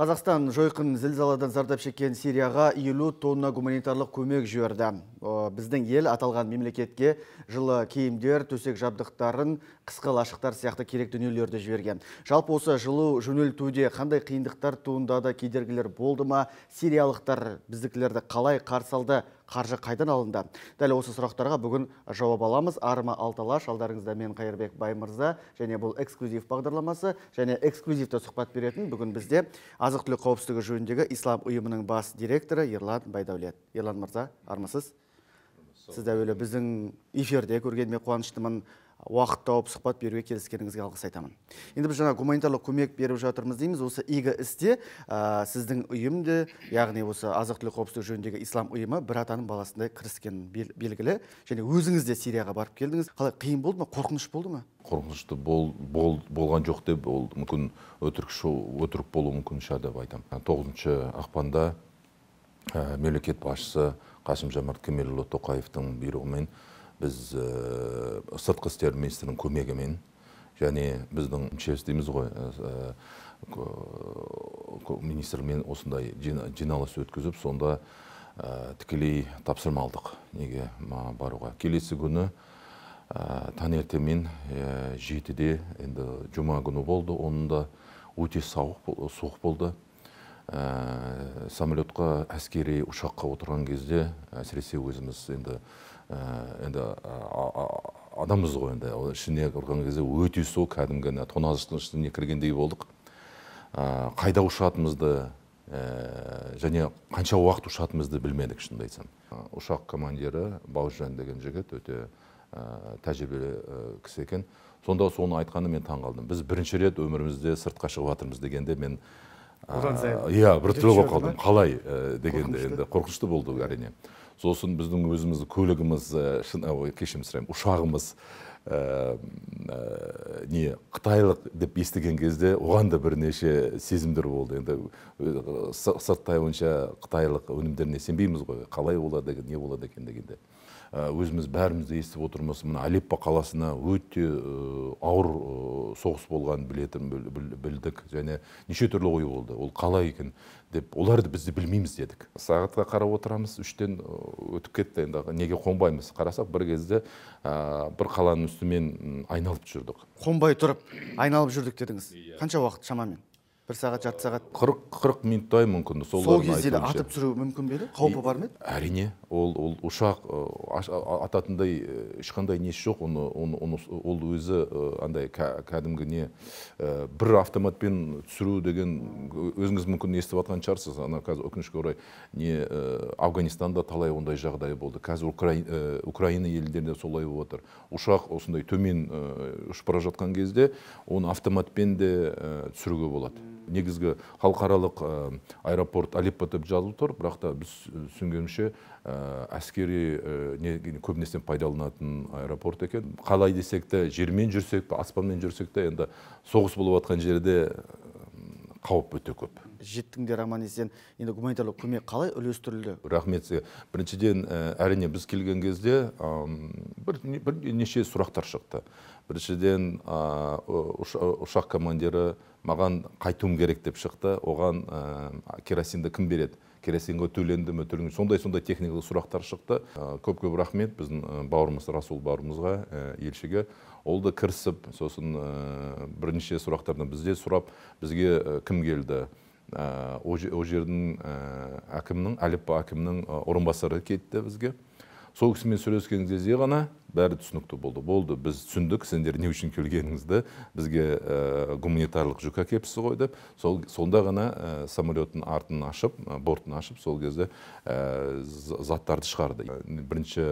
Қазақстан жойқын зілзаладан зардап шеккен Сирияға елу тонна гуманитарлық көмек жүрді. Біздің ел аталған мемлекетке жылы кейімдер, төсек жабдықтарын, қысқыл лашықтар сияқты керек дүниелерді жіберген. Жалпы осы жылу жөнелтуде қандай қиындықтар туындады кедергілер болды ма? Сириялықтар біздікілерді қалай қарсалды қаржы қайдан алынды дәл осы сұрақтарға бүгін жауап аламыз арма алталаш алдарыңызда мен қайырбек баймырза және бұл эксклюзив бағдарламасы және эксклюзивті сұхбат беретін бүгін бізде азық түлік қауіпсіздігі жөніндегі ислам ұйымының бас директоры ерлан байдәулет ерлан мырза армысыз сізді әуелі біздің эфирде көргеніме қуаныштымын уақыт тауып сұхбат беруге келіскеніңізге алғыс айтамын енді біз жаңа гуманитарлық көмек беріп жатырмыз дейміз осы игі істе ә, сіздің ұйым де яғни осы азық түлік қауіпсіздігі жөніндегі ислам ұйымы бір атаның баласындай кіріскен белгілі және өзіңіз де сирияға барып келдіңіз қалай қиын болды ма қорқыныш болды ма қорқынышты бол, бол, болған жоқ деп ол мүмкін өтірік өтірік болуы мүмкін шығар деп айтамын тоғызыншы ақпанда ә, мемлекет басшысы қасым жомарт кемелұлы тоқаевтың бұйрығымен біз э, сыртқы істер министрінің көмегімен және біздің мчс дейміз ғой э, э, министрмен осындай жиналыс өткізіп сонда тікелей тапсырма алдық неге баруға келесі күні таңертеңмен жетіде енді жұма күні болды оның да өте сауық, болды ә, э, самолетқа әскери ұшаққа отырған кезде әсіресе өзіміз енді э, енді адамбыз ғой енді ішіне ұрған кезде өте суық кәдімгі тоңазыштың ішіне кіргендей болдық ә, қайда ұшатынымызды ә, және қанша уақыт ұшатынымызды білмедік шынымды айтсам ұшақ командирі бауыржан деген жігіт өте ә, тәжірибелі ә, кісі екен сонда соны айтқаны мен таң қалдым біз бірінші рет өмірімізде сыртқа шығып жатырмыз дегенде мен иә біртүрлі қалдым қалай дегенде енді қорқынышты болды әрине сосын біздің өзіміздің көлігіміз ой кешірім сұраймын ұшағымыз Э, э, не қытайлық деп естіген кезде оған да бірнеше сезімдер болды енді э, сырттай онша қытайлық өнімдеріне сенбейміз ғой қалай болады екен не болады екен дегенде өзіміз бәріміз де естіп отырмыз мына алеппо қаласына өте ауыр соғыс болғанын білетін білдік және неше түрлі ой болды ол қалай екен деп оларды бізді білмейміз дедік сағатқа қарап отырамыз үштен өтіп кетті енді неге қонбаймыз қарасақ бір кезде ә, бір қаланың үстімен айналып жүрдік қонбай тұрып айналып жүрдік дедіңіз иә. қанша уақыт шамамен бір сағат жарты сағат қырық қырық минуттай мүмкін сол сол кезде де атып түсіру мүмкін бе еді қаупі бар ма еді әрине ол ол ұшақ ататындай ешқандай несі жоқ оны ол өзі андай кәдімгі не бір автоматпен түсіру деген өзіңіз мүмкін естіп жатқан шығарсыз ана қазір өкінішке орай не афганистанда талай ондай жағдай болды қазір украина елдерінде солай болып жатыр ұшақ осындай төмен ұшып бара жатқан кезде оны автоматпен де түсіруге болады негізгі халықаралық э, аэропорт алеппо деп жазылып тұр бірақ та біз э, түсінгенімше э, әскери не көбінесе пайдаланатын аэропорт екен қалай десек те жермен жүрсек пе аспанмен жүрсек те енді соғыс болып жатқан жерде қауіп өте көп жеттіңдер аман есен енді гуманитарлық көмек қалай үлестірілді рахмет сізге біріншіден әрине біз келген кезде бір, бірнеше сұрақтар шықты біріншіден ұшақ командирі маған қайтуым керек деп шықты оған керосинді кім береді керосинге төленді ме төленді сондай сондай техникалық сұрақтар шықты көп көп рахмет біздің бауырымыз расул бауырымызға елшіге ол да кірісіп сосын бірнеше сұрақтарды бізде сұрап бізге кім келді Ә, ол жердің ә, әкімнің әліппа әкімнің ә, орынбасары кетті бізге сол кісімен сөйлескен кезде ғана бәрі түсінікті болды болды біз түсіндік сендер не үшін келгеніңізді бізге ә, гуманитарлық жүк әкеліпсіз ғой деп сол сонда ғана ә, самолеттің артын ашып ә, бортын ашып сол кезде ә, заттарды шығарды бірінші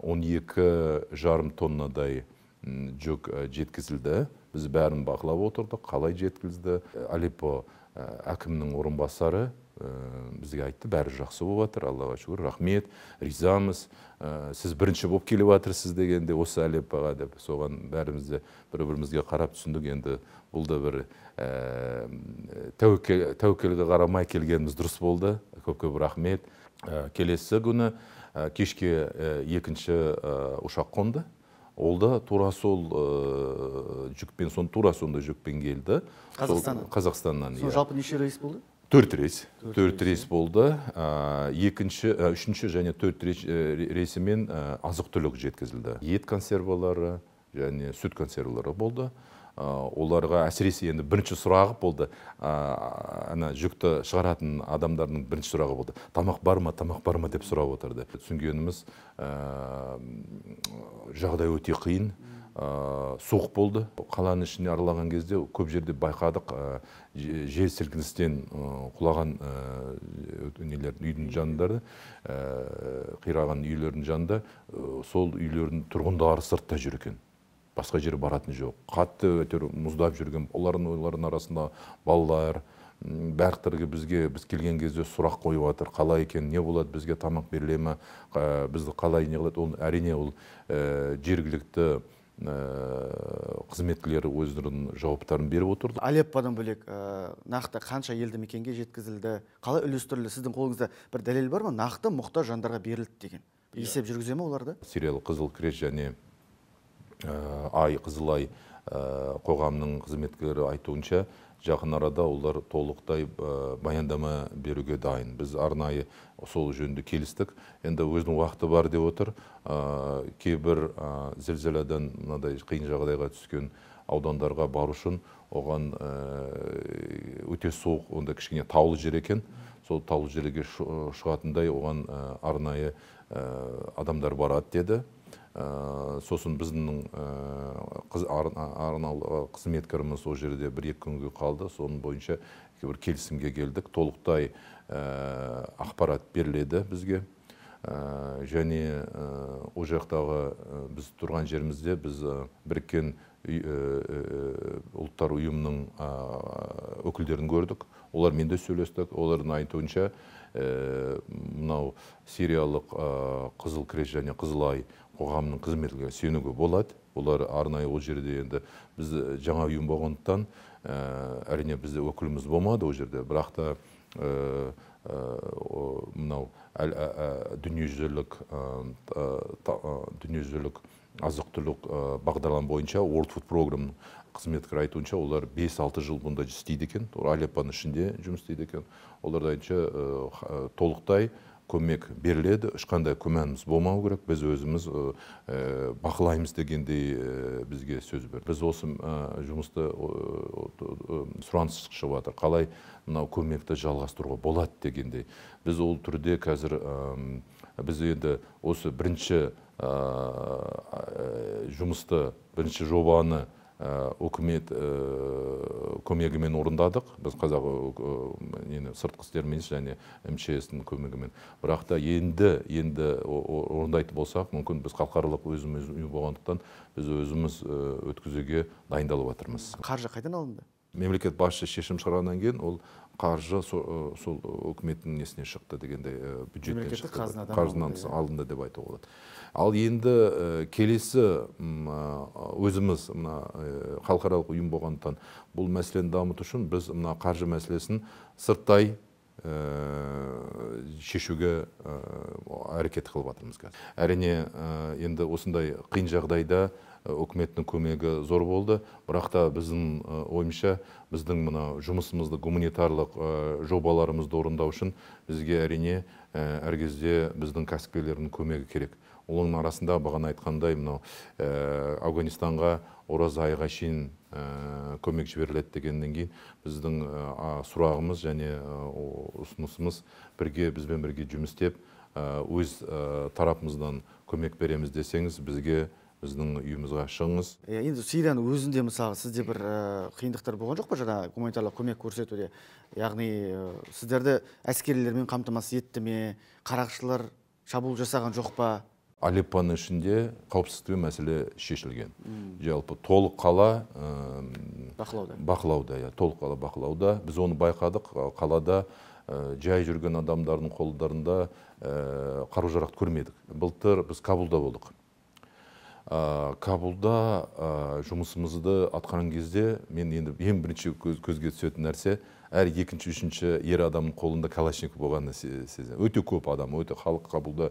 он екі жарым тоннадай жүк жеткізілді біз бәрін бақылап отырдық қалай жеткізді алеппо Ә, әкімнің орынбасары ә, бізге айтты бәрі жақсы болып жатыр аллаға шүкір рахмет ризамыз ә, сіз бірінші болып келіп жатырсыз дегенде осы әлеппаға деп соған бәріміз де бір бірімізге қарап түсіндік енді бұл да бір ә, тәуекелге қарамай келгеніміз дұрыс болды көп көп рахмет келесі күні кешке екінші ұшақ қонды ол да тура сол жүкпен сон тура сондай жүкпен келді қазақстаннан қазақстаннан иә жалпы неше рейс болды төрт рейс төрт рейс болды екінші үшінші және төрт рейсімен азық түлік жеткізілді ет консервалары және сүт консервалары болды Э, оларға әсіресе енді бірінші сұрағы болды э, ана жүкті шығаратын адамдардың бірінші сұрағы болды тамақ бар ма тамақ бар ма деп сұрап отырды түсінгеніміз э, жағдай өте қиын суық болды қаланың ішіне аралаған кезде көп жерде байқадық ә, жел сілкіністен құлаған нелер үйдің жанындары қираған үйлердің жанында сол үйлердің тұрғындары сыртта жүр екен басқа жер баратын жоқ қатты әйтеуір мұздап жүрген олардың ойларының арасында балалар барлықтары бізге біз келген кезде сұрақ қойып жатыр қалай екен не болады бізге тамақ беріле ме ә, бізді қалай не қылады ол әрине ол ә, жергілікті ә, э, қызметкерлері өздерінің жауаптарын беріп отырды алепподан бөлек ә, нақты қанша елді мекенге жеткізілді қалай үлестірілді сіздің қолыңызда бір дәлел бар ма нақты мұқтаж жандарға берілді деген иә. есеп жүргізе ме оларды сириялық қызыл крест және Э, ай қызылай э, қоғамның қызметкері айтуынша жақын арада олар толықтай э, баяндама беруге дайын біз арнайы сол жөнінде келістік енді өзінің уақыты бар деп отыр кейбір ә, мынадай қиын жағдайға түскен аудандарға бару үшін оған өте суық онда кішкене таулы жер екен сол таулы жерге шығатындай оған арнайы адамдар барады деді Э, сосын біздің э, арнаулы э, қызметкеріміз ол жерде бір екі күнге қалды соның бойынша бір келісімге келдік толықтай ақпарат беріледі бізге және ол жақтағы біз тұрған жерімізде біз біріккен ұлттар ұйымының өкілдерін көрдік олармен де сөйлестік олардың айтуынша мынау сириялық қызыл крест және қызыл ай қоғамның қызметкерлеріне сенуге болады олар арнайы ол жерде енді біз э, жаңа ұйым болғандықтан э, әрине бізде өкіліміз болмады ол жерде бірақ та мынау дүниежүзілік дүниежүзілік азық түлік э, бағдарлама бойынша World Food Program қызметкері айтуынша олар 5-6 жыл бұнда істейді екен алеппоның ішінде жұмыс істейді екен олардың айтуынша толықтай көмек беріледі ешқандай күмәніміз болмау керек біз өзіміз бақылаймыз дегендей бізге сөз берді біз осы жұмысты сұраныс шығып жатыр қалай мынау көмекті жалғастыруға болады дегендей біз ол түрде қазір біз енді осы бірінші жұмысты бірінші жобаны Э, үкімет э, көмегімен орындадық біз қазақ э, нені сыртқы істер министрі және мчстің көмегімен бірақ та енді енді орындайтын болсақ мүмкін біз халықаралық өзіміз ұйым болғандықтан біз өзіміз өткізуге дайындалып жатырмыз қаржы қайдан алынды мемлекет басшысы шешім шығарғаннан кейін ол қаржы сол үкіметтің несіне шықты дегенде бюджеттен шықты қазынадан иә. алынды деп айтуға болады ал енді келесі өзіміз мына халықаралық ұйым болғандықтан бұл мәселені дамыту үшін біз мына қаржы мәселесін сырттай шешуге әрекет қылып жатырмыз қазір әрине енді осындай қиын жағдайда үкіметтің көмегі зор болды бірақ та біздің ойымша біздің мына жұмысымызды гуманитарлық жобаларымызды орындау үшін бізге әрине әр кезде біздің кәсіпкерлердің көмегі керек оның арасында бағана айтқандай мынау ә, ауғанстанға ораза айға шейін ә, көмек жіберіледі дегеннен кейін біздің ә, сұрағымыз және ұсынысымыз бірге бізбен бірге жұмыс істеп өз тарапымыздан көмек береміз десеңіз бізге біздің үйімізге шығыңыз иә енді сирияның өзінде мысалы сізде бір қиындықтар болған жоқ па жаңағы гуманитарлық көмек көрсетуде яғни сіздерді әскерилермен қамтамасыз етті ме қарақшылар шабуыл жасаған жоқ па алеппоның ішінде қауіпсіздік мәселе шешілген жалпы толық қала бақылауда бақылауда иә толық қала бақылауда біз оны байқадық қалада жай жүрген адамдардың қолдарында қару жарақ көрмедік былтыр біз кабулда болдық ә, кабулда ә, жұмысымызды атқарған кезде мен енді ең бірінші көзге түсетін нәрсе әр екінші үшінші ер адамның қолында калашников болғанын сезем өте көп адам өте халық қабылда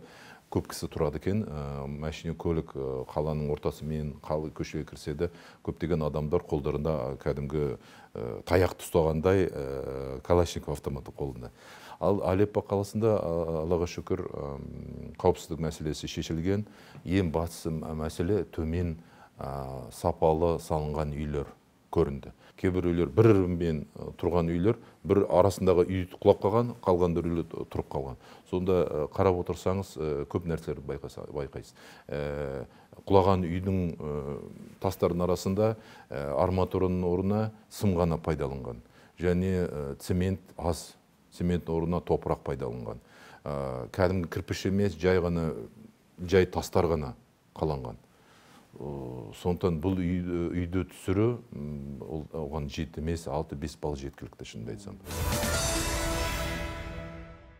көп кісі тұрады екен ә, көлік қаланың ортасы мен қалы көшеге де көптеген адамдар қолдарында кәдімгі ә, таяқты ұстағандай ә, калашников автоматы қолында ал алеппо қаласында аллаға шүкір қауіпсіздік мәселесі шешілген ең бастысы мәселе төмен сапалы салынған үйлер көрінді кейбір үйлер бір бірімен тұрған үйлер бір арасындағы үй құлап қалған қалғандар үйлер тұрып қалған сонда қарап отырсаңыз көп нәрселерді байқайсыз ә, құлаған үйдің тастардың арасында арматураның орнына сым ғана пайдаланған және цемент аз цемент орнына топырақ пайдаланған ә, кәдімгі кірпіш емес жай ғана жай тастар ғана қаланған сондықтан бұл үй, үйді түсіру оған жеті емес алты бес балл жеткілікті шынымды айтсам